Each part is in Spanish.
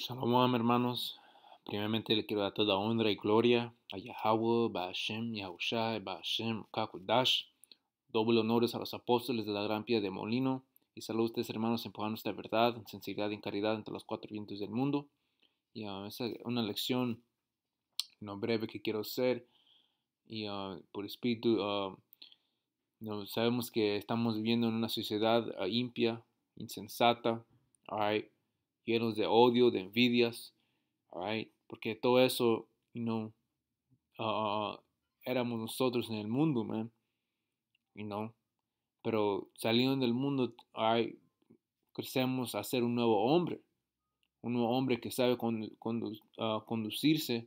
Shalom, hermanos. Primeramente le quiero dar toda honra y gloria a Yahweh, Ba'ashem, Yahusha, Ba'ashem, Kakudash. Doble honores a los apóstoles de la gran piedra de Molino. Y saludos a ustedes, hermanos, empujando de verdad, en sinceridad y en caridad entre los cuatro vientos del mundo. Y ah, es una lección no breve que quiero hacer. Y ah, por espíritu, ah, no, sabemos que estamos viviendo en una sociedad impia, insensata. All llenos de odio, de envidias, porque todo eso, you ah, éramos nosotros en el mundo, man, you pero saliendo del mundo, crecemos a ser un nuevo hombre, un nuevo hombre que sabe ah, conducirse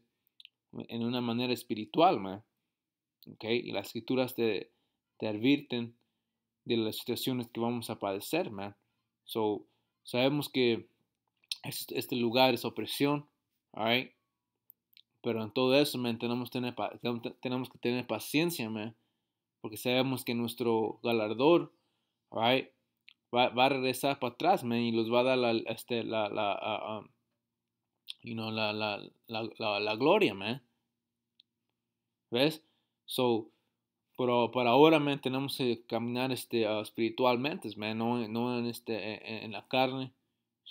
en una manera espiritual, man, okay? y las escrituras te, te advierten de las situaciones que vamos a padecer, man, so, sabemos que este lugar es opresión, right? Pero en todo eso, man, tenemos, tener, tenemos que tener paciencia, man, porque sabemos que nuestro galardón, right, va, va, a regresar para atrás, man, y los va a dar la, este, la, la, ah, ah, la, la, la, la, gloria, man. ¿Ves? So, pero para ahora, man, tenemos que caminar este, ah, espiritualmente, man, no, no en, este, en la carne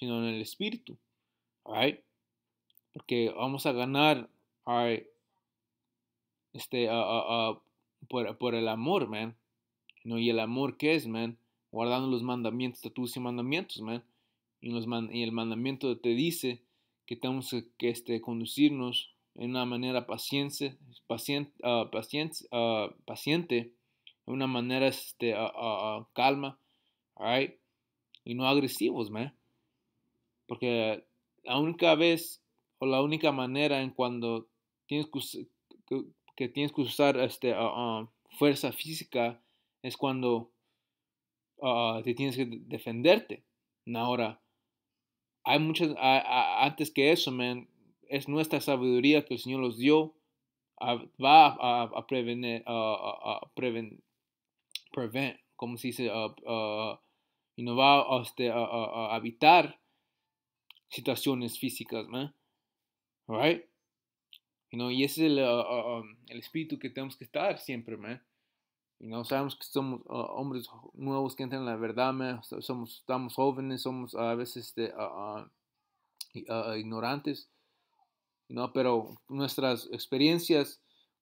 sino en el espíritu. ¿right? Porque vamos a ganar ¿right? este, por, por, el amor, man. ¿No? Y el amor que es, man. Guardando los mandamientos, estatutos y mandamientos, man. Y, los el mandamiento te dice que tenemos que este, conducirnos en una manera ah, ah, paciente, paciente, paciente, paciente de una manera este, calma, ¿right? y no agresivos, man. Porque la única vez o la única manera en cuando tienes que, tienes que usar este, ah, ah, fuerza física es cuando ah, te tienes que defenderte. Ahora, hay muchas, antes que eso, man, es nuestra sabiduría que el Señor nos dio, va a, prevenir, a, prevent, como se dice, y no va este, a, habitar situaciones físicas, Right? y ese es uh, uh, um, el, espíritu que tenemos que estar siempre, man. sabemos que somos uh, hombres nuevos que entran en la verdad, Somos, estamos jóvenes, somos a veces este, ignorantes, you pero nuestras experiencias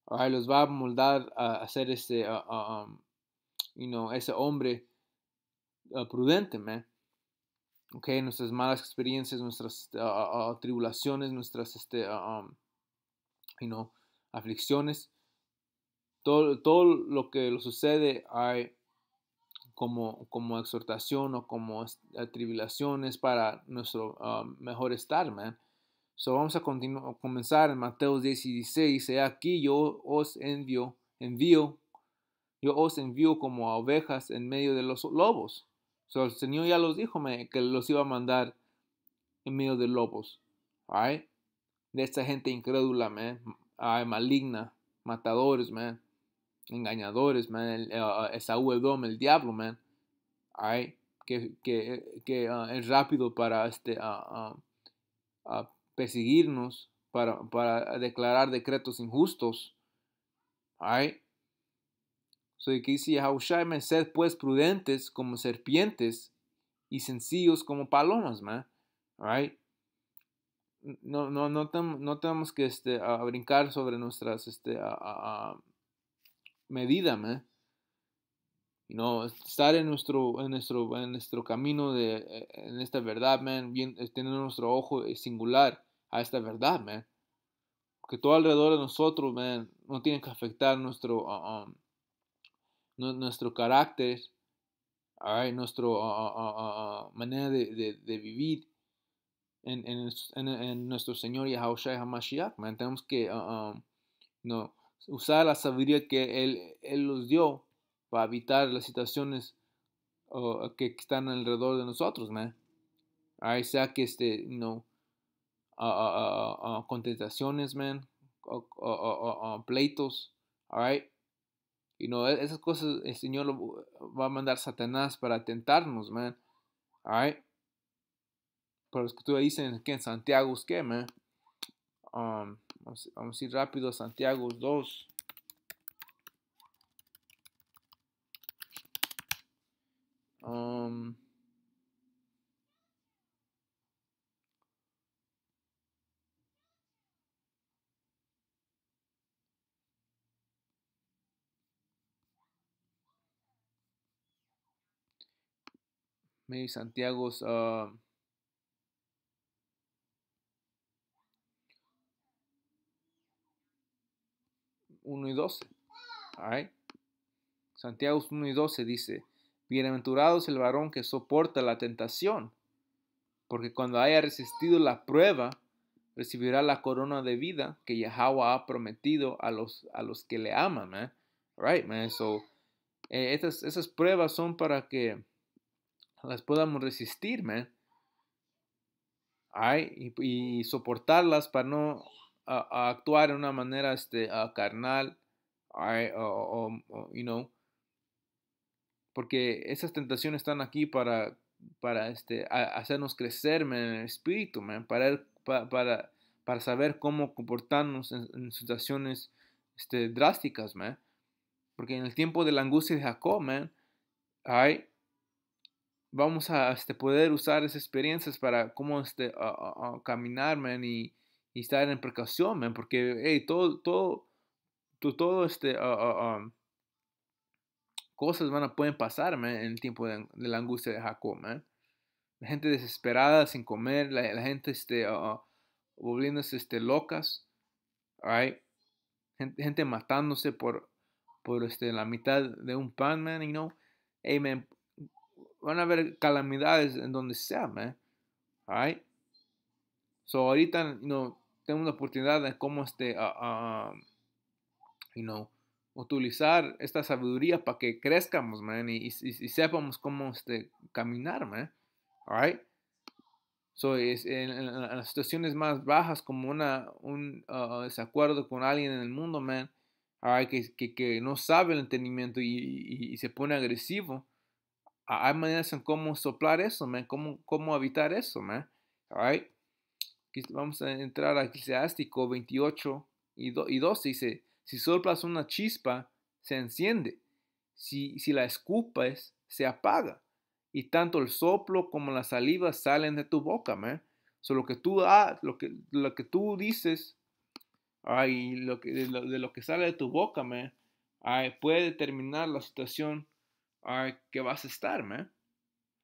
los va a moldar a, ser este, um, you know, ese hombre prudente, Okay, nuestras malas experiencias, nuestras ah, ah, ah, tribulaciones, nuestras este, um, aflicciones, todo, todo, lo que lo sucede hay como, como exhortación o como eh, tribulaciones para nuestro mejor estar, man. So vamos a comenzar en Mateo 16, dice, aquí yo os envío, envío, yo os envío como a ovejas en medio de los lobos. So, el Señor ya los dijo man, que los iba a mandar en medio de lobos. Right? De esta gente incrédula, man. maligna. Matadores, man. Engañadores, man. El, uh, el diablo, man. Right? Que, que, que ah, es rápido para este, a ah, ah, perseguirnos, para, para declarar decretos injustos. Right? So, que dice me sed pues prudentes como serpientes y sencillos como palomas, man. right? No, no, no, no tenemos que este, brincar sobre nuestras este, a medidas, man. no estar en nuestro, en nuestro, en nuestro camino de, e-, en esta verdad, man, bien, eh, tener nuestro ojo eh, singular a esta verdad, man. Que todo alrededor de nosotros, man, no tiene que afectar nuestro, um, um, nuestro carácter, right, nuestra ah, ah, ah, manera de, vivir en, en, en, nuestro Señor Yahushua HaMashiach. Tenemos que no, usar la sabiduría que Él, Él nos dio para evitar las situaciones oh, que están alrededor de nosotros. Man. sea que este, contestaciones, pleitos, all y no, e-, esas cosas el Señor va a mandar Satanás para tentarnos, man. Alright. Pero los que tú dices que en Santiago es que, man. Um, vamos, vamos, a ir rápido Santiago 2. Um, maybe Santiago's uh, y 12 Santiago 1 y 12 dice, Bienaventurado es el varón que soporta la tentación, porque cuando haya resistido la prueba, recibirá la corona de vida que Yahweh ha prometido a los, a los que le aman, right, man. So, eh, esas pruebas son para que las podamos resistir, man. Ay, y, soportarlas para no actuar de una manera este, carnal, Ay, o, Porque esas tentaciones están aquí para, para este, hacernos crecer en el espíritu, man, para, para, para saber cómo comportarnos en, situaciones este, drásticas, man. Porque en el tiempo de la angustia de Jacob, man, ay, vamos a este, poder usar esas experiencias para cómo este, caminar, y, estar en precaución, man, porque, hey, todo, todo, todo, este, cosas, van a pueden pasar, man, en el tiempo de, la angustia de Jacob, man. La gente desesperada, sin comer, la, gente, este, volviéndose, este, locas, right? Gente, matándose por, por, este, la mitad de un pan, man, you know? Hey, van a haber calamidades en donde sea, man. So ahorita, tengo know, la oportunidad de cómo este, um, utilizar esta sabiduría para que crezcamos, man, y, sepamos cómo este, caminar, man. alright. So, en, las situaciones más bajas, como una, un uh, desacuerdo con alguien en el mundo, man, que, no sabe el entendimiento y, y se pone agresivo, hay maneras en cómo soplar eso, man, cómo, cómo evitar eso, man. All Vamos a entrar a Eclesiástico 28 y, 2. y 12. Dice, si soplas una chispa, se enciende. Si, si la escupes, se apaga. Y tanto el soplo como la saliva salen de tu boca, man. So, lo que tú, da lo, que, lo que tú dices ay, lo que, de, lo, que sale de tu boca, man, puede determinar la situación qué que vas a estar, man.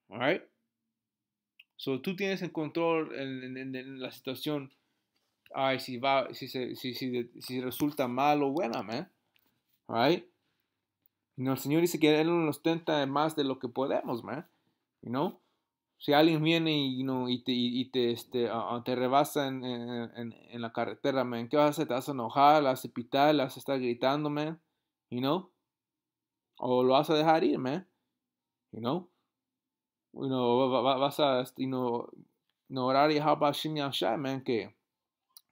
Alright. So tú tienes el control en, la situación. Ay, si va, si, se, si, si, si, resulta mal o buena, man. No, el Señor dice que Él nos tenta más de lo que podemos, man. You know? Si alguien viene y, no y te, y te, este, te rebasa en, en, la carretera, man, ¿qué vas a hacer? ¿Te vas a enojar? ¿Las vas a pitar? ¿Las vas a estar gritando, man? You know? o lo vas a dejar ir, man. You know? You know, vas a, you know, orar y Yahweh Shin Shai, man, que,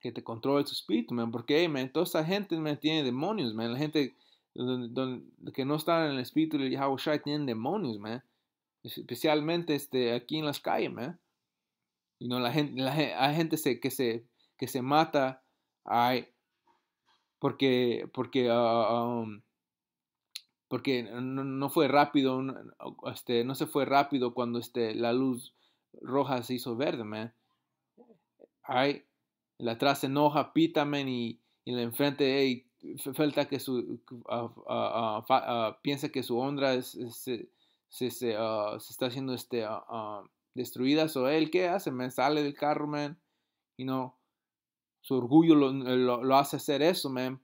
que te controle tu espíritu, man. Porque, hey, man, toda esa gente, man, tiene demonios, man. La gente donde, que no está en el espíritu de Yahweh Shai tienen demonios, man. Especialmente este, aquí en las calles, man. You know, la gente, hay gente se, que, se, que se mata Hay... porque, porque ah, ah, um, porque no, fue rápido, este, no se fue rápido cuando este, la luz roja se hizo verde, man. Ay, la atrás se enoja, pita, man, y, en la enfrente, hey, falta que su, piensa que su honra es, ah, se, está haciendo este, ah, ah, destruida, o so, él, ¿qué hace, me Sale del carro, man, y no, su orgullo lo, hace hacer eso, man.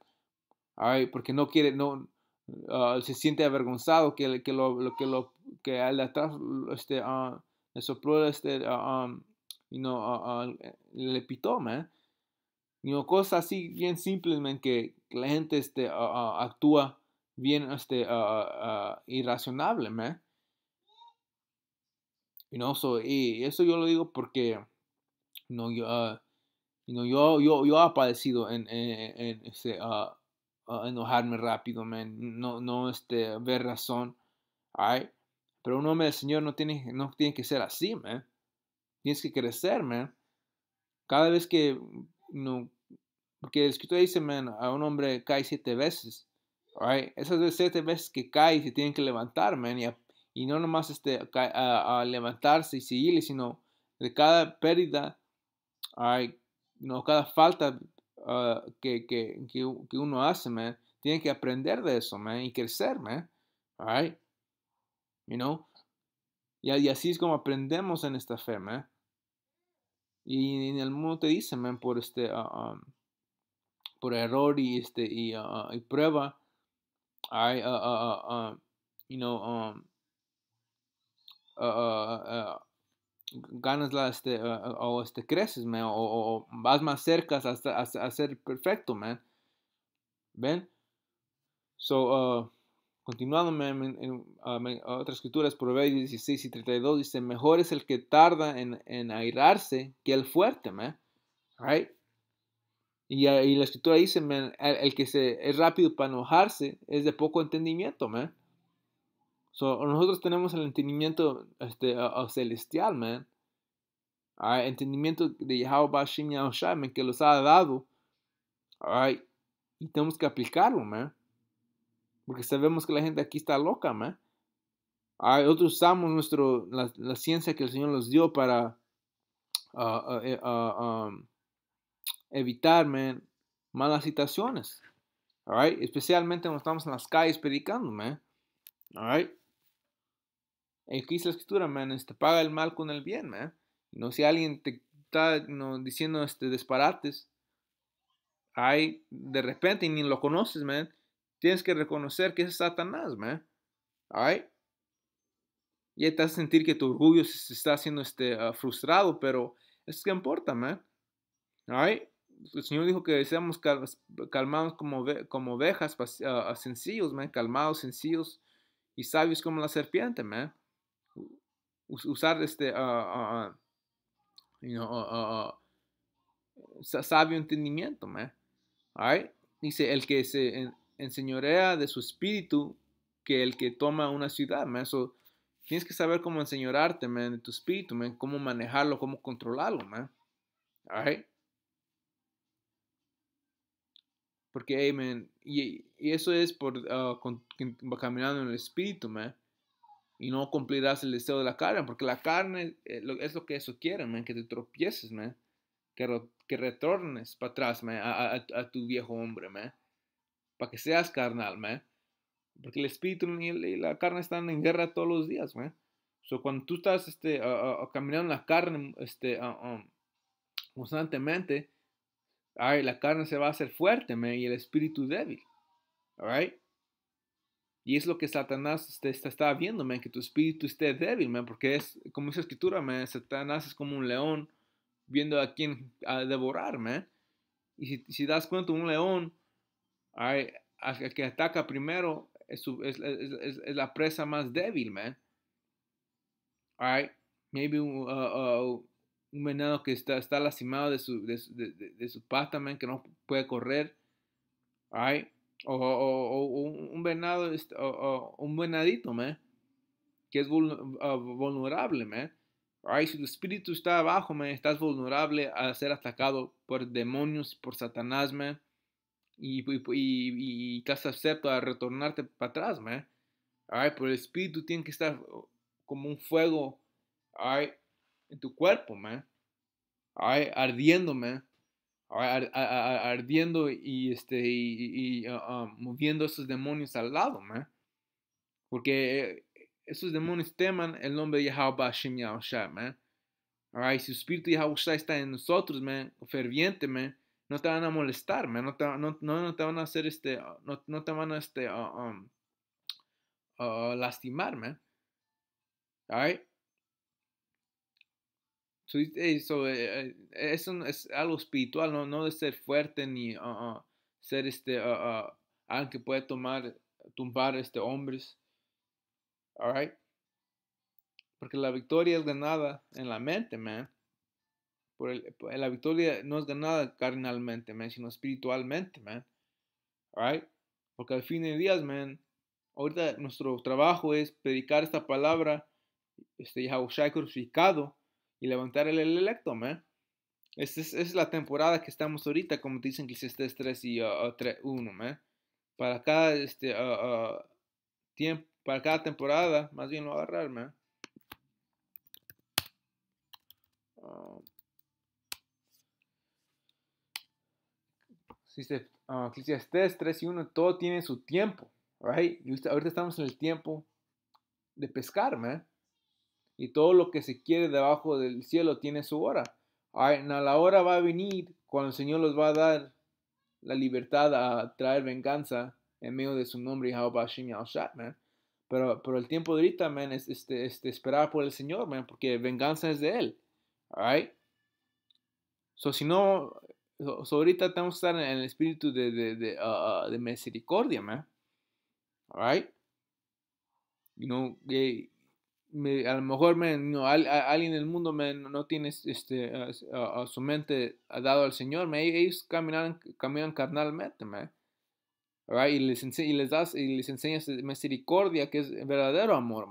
Ay, porque no quiere, no, Ah, se siente avergonzado que, que lo, que lo que al atrás este uh, le sopló este um, you know, le pitó man you cosas así bien simples que, la gente este ah, actúa bien este irracionable man you y eso yo lo digo porque no yo, yo, yo, yo he padecido en, en, en ese, uh, enojarme rápido, man. No, no este, ver razón. Right? Pero un hombre del Señor no tiene, no tiene que ser así, man. Tienes que crecer, man. Cada vez que. No, porque el escrito dice, man, a un hombre cae siete veces. Right? Esas siete veces que cae se tienen que levantar, Y, y no nomás este, a, levantarse y seguirle, sino de cada pérdida, right? no, cada falta uh, que, que, que, que, uno hace, man, tiene que aprender de eso, man, y crecer, man. All right? You know? Y, y, así es como aprendemos en esta fe, man. Y, en el mundo te dice, man, por este, uh, um, por error y este, y, uh, y prueba, I, you know, um, ganas la, este, eh, eh, o este, creces, o, vas más cerca hasta, hacer ser perfecto, man. ¿Ven? So, ah, continuando en, ah, otras escrituras, Proverbios 16 y 32 dice, mejor es el que tarda en, en airarse que el fuerte, man. Right? Y, y la escritura dice, el, el, que se, es rápido para enojarse es de poco entendimiento, man nosotros tenemos el entendimiento este, celestial, man. Right? Ah, entendimiento de Yahweh Shin Yahushua, que los ha dado. Y tenemos que aplicarlo, man. Porque sabemos que la gente aquí está loca, man. Nosotros usamos nuestro, la, ciencia que el Señor nos dio para ah, ah, eh, evitar, man, malas situaciones. All Especialmente cuando estamos en las calles predicando, man. All right? Aquí es la escritura, man? Este, paga el mal con el bien, man. No si alguien te está no, diciendo este, disparates, hay de repente y ni lo conoces, man. Tienes que reconocer que es Satanás, man. Right? Y te hace sentir que tu orgullo se está haciendo este, ah, frustrado, pero es que importa, man. Right? El Señor dijo que seamos calmados como, como ovejas, ah, ah, sencillos, man, calmados, sencillos y sabios como la serpiente, man usar este, ah, ah, ah, you know, sabio entendimiento, man. All Dice, el que se enseñorea de su espíritu que el que toma una ciudad, man. Eso, tienes que saber cómo enseñorarte, man, de tu espíritu, man, cómo manejarlo, cómo controlarlo, man. All right? Porque, hey, y, eso es por caminando en el espíritu, man y no cumplirás el deseo de la carne, porque la carne eh, es lo que eso quiere, man, que te tropieces, man, que, que retornes para atrás a, tu viejo hombre, me para que seas carnal, man, porque el espíritu y, la carne están en guerra todos los días, man. So, cuando tú estás este, caminando en la carne este, constantemente, la carne se va a hacer fuerte, man, y el espíritu débil. All y es lo que Satanás te, está viendo, man, que tu espíritu esté débil, man, porque es, como dice escritura, man, Satanás es como un león viendo a quién a devorar, man. Y si, das cuenta, un león, hay, el que ataca primero es, la presa más débil, man. All right? Maybe un, uh, uh venado que está, está lastimado de su, de, de, de su pata, man, que no puede correr. All o, un venado, este, un venadito, ¿me? que es ah, vulnerable, ¿me? Si tu espíritu está abajo, ¿me? estás vulnerable a ser atacado por demonios, por Satanás, Y, y, y, estás acepto a retornarte para atrás, ¿me? Pero el espíritu tiene que estar como un fuego en tu cuerpo, ¿me? Ardiendo, ¿me? ardiendo y, este, y, ah, ah, moviendo esos demonios al lado, man. Porque eh, esos demonios teman el nombre de Yahweh Shem Yahushua, man. si el espíritu de está en nosotros, man, ferviente, no te van a molestar, man, no te, van a hacer este, ah, no, te van a este, uh, um, lastimar, man eso eh, eh, es, algo espiritual, ¿no? de ser fuerte ni ah, ah, ser este, uh, alguien que puede tomar, tumbar este, hombres. Porque la victoria es ganada en la mente, man. Por la victoria no es ganada carnalmente, man, sino espiritualmente, man. Porque al fin de días, man, ahorita nuestro trabajo es predicar esta palabra, este Yahushua crucificado y levantar el electo, man. ¿eh? Esa es, la temporada que estamos ahorita, como dicen que estés 3 y 1, man. ¿eh? Para cada, este, para cada temporada, más bien lo agarrar, man. que 3 y 1, todo tiene su tiempo, right? Y ahorita estamos en el tiempo de pescar, man. ¿eh? y todo lo que se quiere debajo del cielo tiene su hora. A la hora va a venir cuando el Señor los va a dar la libertad a traer venganza en medio de su nombre, man. Pero, pero el tiempo de ahorita, man, es, este, este, esperar por el Señor, man, porque venganza es de Él. Alright? So, si no, ahorita tenemos que estar en el espíritu de, de, de, ah, ah, misericordia, man. Alright? y know, eh, a lo mejor me, alguien en el mundo me, no tiene este, a, su mente dado al Señor, ellos caminan, caminan carnalmente, right? y, les y, les das, y les enseñas misericordia, que es verdadero amor,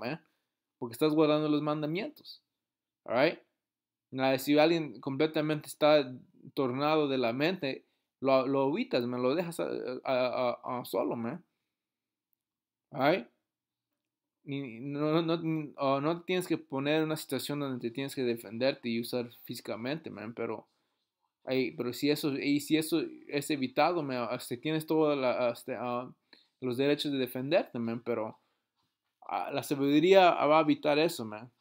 porque estás guardando los mandamientos. Right? Si alguien completamente está tornado de la mente, lo, lo evitas, me lo dejas a, a, solo, me right? no, no, tienes que poner una situación donde te tienes que defenderte y usar físicamente, man, pero, pero si eso, y si eso es evitado, man, tienes todos ah, los derechos de defenderte, man, pero ah, la sabiduría va a evitar eso, man.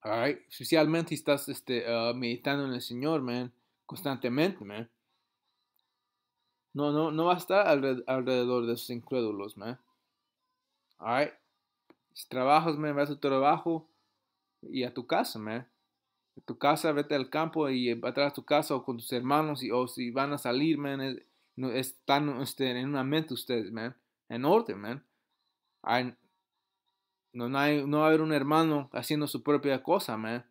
alright Especialmente si estás este, ah, meditando en el Señor, man, constantemente, man. No, no, no va a estar alrededor de esos incrédulos, man. alright si trabajas, me vas a tu trabajo y a tu casa, man. A tu casa, vete al campo y eh, atrás a tu casa o con tus hermanos y, o si van a salir, man. están este, en una mente ustedes, man. En orden, man. no, hay, no va a haber un hermano haciendo su propia cosa, man.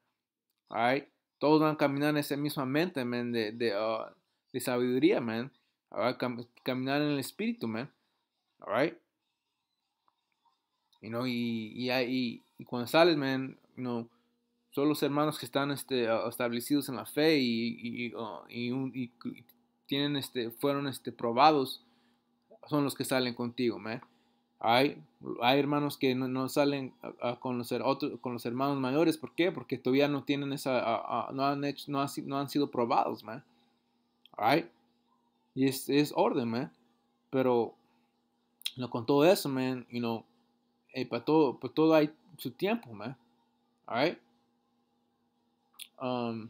Right? Todos van a caminar en esa misma mente, man, de, de, ah, sabiduría, man. Right? caminar en el espíritu, man. All right? y, cuando sales, man, son los hermanos que están este, establecidos en la fe y, oh, tienen este, fueron este, probados, son los que salen contigo, man. Hay, hay hermanos que no, salen a, con, los, con los hermanos mayores, ¿por qué? Porque todavía no tienen esa, no, han sido probados, man. Y es, es orden, man. Pero con todo eso, man, you know, eh, para pues todo, pues todo hay su tiempo, man. Alright? Um,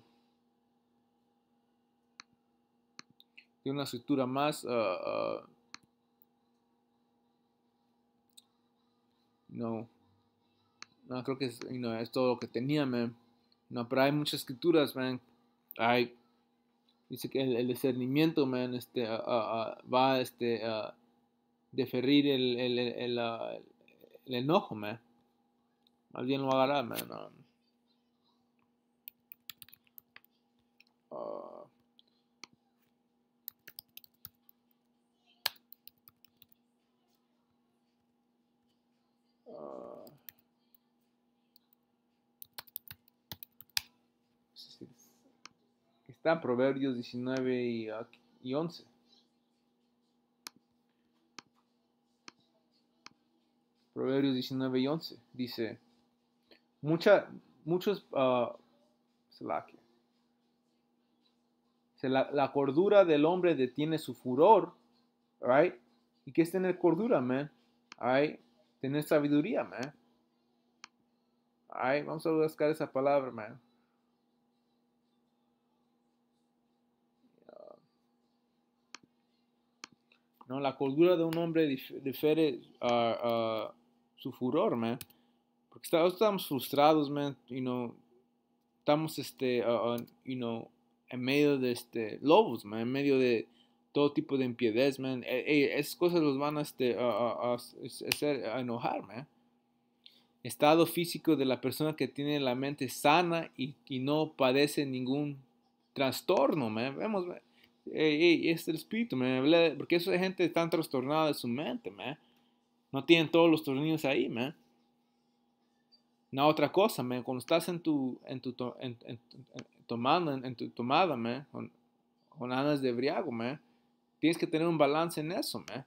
tiene una escritura más. Uh, uh, no. No, creo que es, es todo lo que tenía, man. No, pero hay muchas escrituras, man. Hay. Dice que el, discernimiento, man, este, uh, va este, a deferir el, el, el el enojo, man. bien lo agarra, man. Ah. Ah. Este está en Proverbios 19 y 11. Ah, Proverbios 19 y 11. Dice, mucha, muchos... Ah, la, cordura del hombre detiene su furor, right? ¿Y qué es tener cordura, man? Right? Tener sabiduría, man. Vamos a buscar esa palabra, man. No, la cordura de un hombre difiere uh, ah, ah, su furor, man. Porque estamos frustrados, man, you know, estamos, este, you know, en medio de, este, lobos, man, en medio de todo tipo de impiedad, man. E, e, esas cosas los van a, este, a, enojar, man. Estado físico de la persona que tiene la mente sana y, y no padece ningún trastorno, man. Vemos, Hey, e, es el espíritu, man. Porque esa gente está trastornada de su mente, man. No tienen todos los tornillos ahí, man. No, otra cosa, man. Cuando estás en tu, tomando, en, tu tomada, man, con, con anas de briago, man, tienes que tener un balance en eso, man.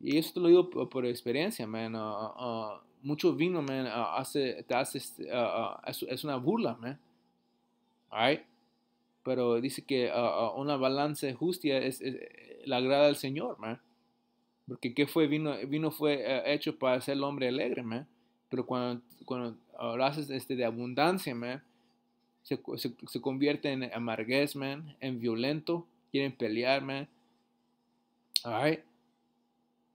Y eso te lo digo por, experiencia, man. Ah, ah, ah, mucho vino, man, hace, te hace, este, es, una burla, man. Right? Pero dice que una balance justa es, la agrada del Señor, man. Porque ¿qué fue? Vino, vino fue eh, hecho para ser el hombre alegre, man. Pero cuando, cuando lo haces este, de abundancia, ¿me? se, se, se, convierte en amarguez, man, en violento, quieren pelear, man.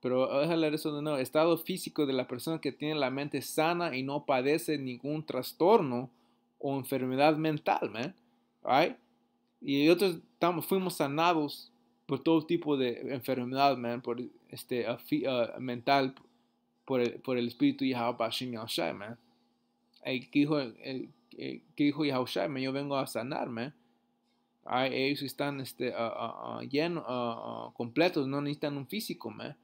Pero ah, déjale eso de nuevo. Estado físico de la persona que tiene la mente sana y no padece ningún trastorno o enfermedad mental, man. Alright. Y nosotros fuimos sanados por todo tipo de enfermedad, man, por este, mental, por el, por el espíritu Yahweh Shai, que dijo, eh, yo vengo a sanarme. ellos están este, llenos, completos, no necesitan un físico, man.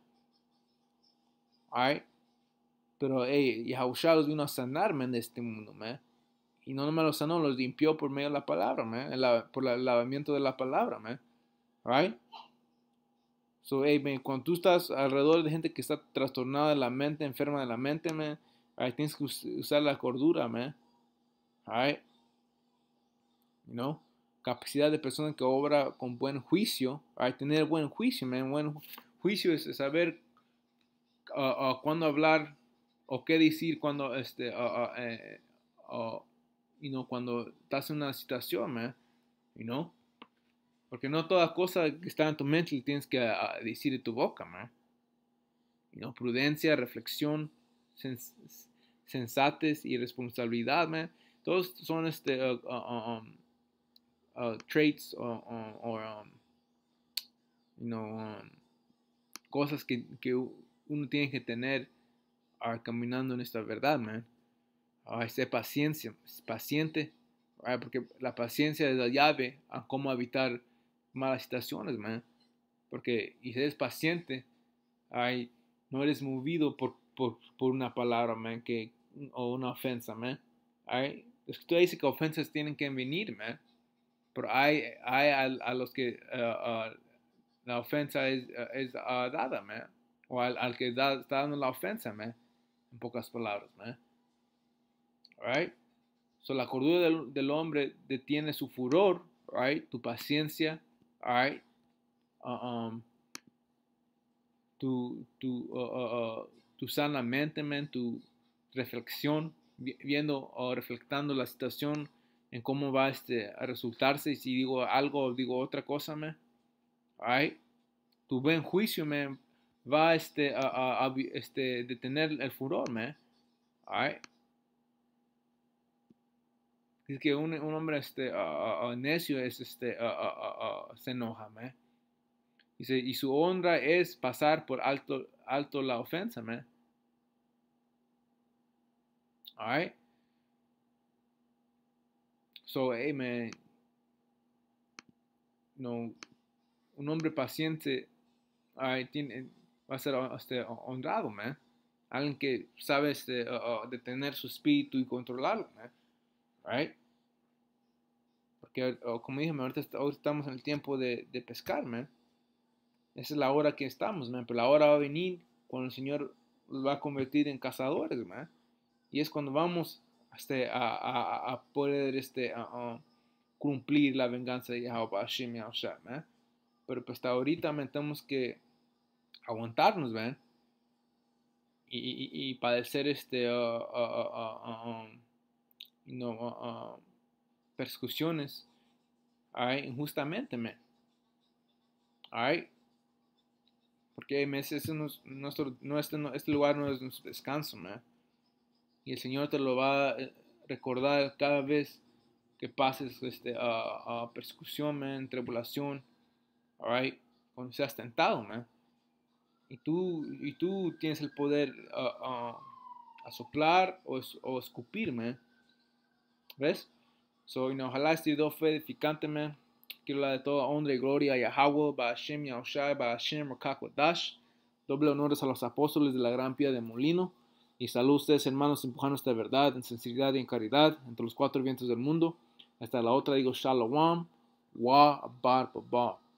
pero hey, Yahushua los vino a sanarme en este mundo, man. Y no me los sanó, los limpió por medio de la palabra, man, por el lavamiento de la palabra, man. Right? So, hey, man, cuando tú estás alrededor de gente que está trastornada de la mente, enferma de la mente, man, right, tienes que usar la cordura, man. Right? You know? Capacidad de persona que obra con buen juicio. Right? Tener buen juicio, man. Buen juicio es saber uh, uh, Cuando hablar o qué decir cuando, este, uh, uh eh, you cuando estás en una situación, man. You know? Porque no toda cosa que está en tu mente tienes que ah, ah, decir de tu boca, man. No, prudencia, reflexión, sensates sensatez y responsabilidad, man. Todos son este, uh, uh, uh, um, traits o um, you know, um, cosas que, que, uno tiene que tener ah, caminando en esta verdad, man. Este paciencia, paciente, porque la paciencia es la llave a cómo habitar malas situaciones, man. Porque si eres paciente, ay, no eres movido por, una palabra, man, que, o una ofensa, man. Ay, es que tú dices que ofensas tienen que venir, man. Pero hay, a, los que la ofensa es, dada, man. O al, que está dando la ofensa, man. En pocas palabras, man. Right? So, la cordura del, del hombre detiene su furor, right? Tu paciencia right? Uh, um, tu, tu, uh, uh, tu sana mente, tu reflexión, viendo o reflectando la situación en cómo va este, a resultarse. Y si digo algo o digo otra cosa, ¿me? Tu buen juicio, ¿me? va este, a, este, detener el furor, ¿me? Dice que un, hombre este, necio es, este, se enoja, ¿me? y su honra es pasar por alto, alto la ofensa, ¿me? Alright. So, hey, man. No, un hombre paciente tiene, va a ser ah, este, honrado, ¿me? Alguien que sabe este, detener su espíritu y controlarlo, ¿me? que como dije, ahorita, estamos en el tiempo de, de, pescar, man. Esa es la hora que estamos, man. Pero la hora va a venir cuando el Señor los va a convertir en cazadores, man. Y es cuando vamos este, a, a, a, poder este, cumplir la venganza de Yahweh Hashem man. Pero pues hasta ahorita, tenemos que aguantarnos, man. Y, padecer este... Uh, uh, uh, um, no, um, persecuciones right, injustamente, man. Right. Porque nuestro, este, este, lugar no es nuestro descanso, man. Y el Señor te lo va a eh, recordar cada vez que pases este, a persecución, man, tribulación, right, cuando seas tentado, man. Y tú, y tú tienes el poder a soplar o, o escupir, man. ¿Ves? So, you know, ojalá este video fue edificante, Quiero la de toda honra y gloria a Yahweh, Ba'ashem, Yahushai, Ba'ashem, Dash. Doble honores a los apóstoles de la gran piedra de Molino. Y saludos a ustedes, hermanos, empujando esta verdad en sinceridad y en caridad entre los cuatro vientos del mundo. Hasta la otra digo Shalom, Wa Bar, Baba.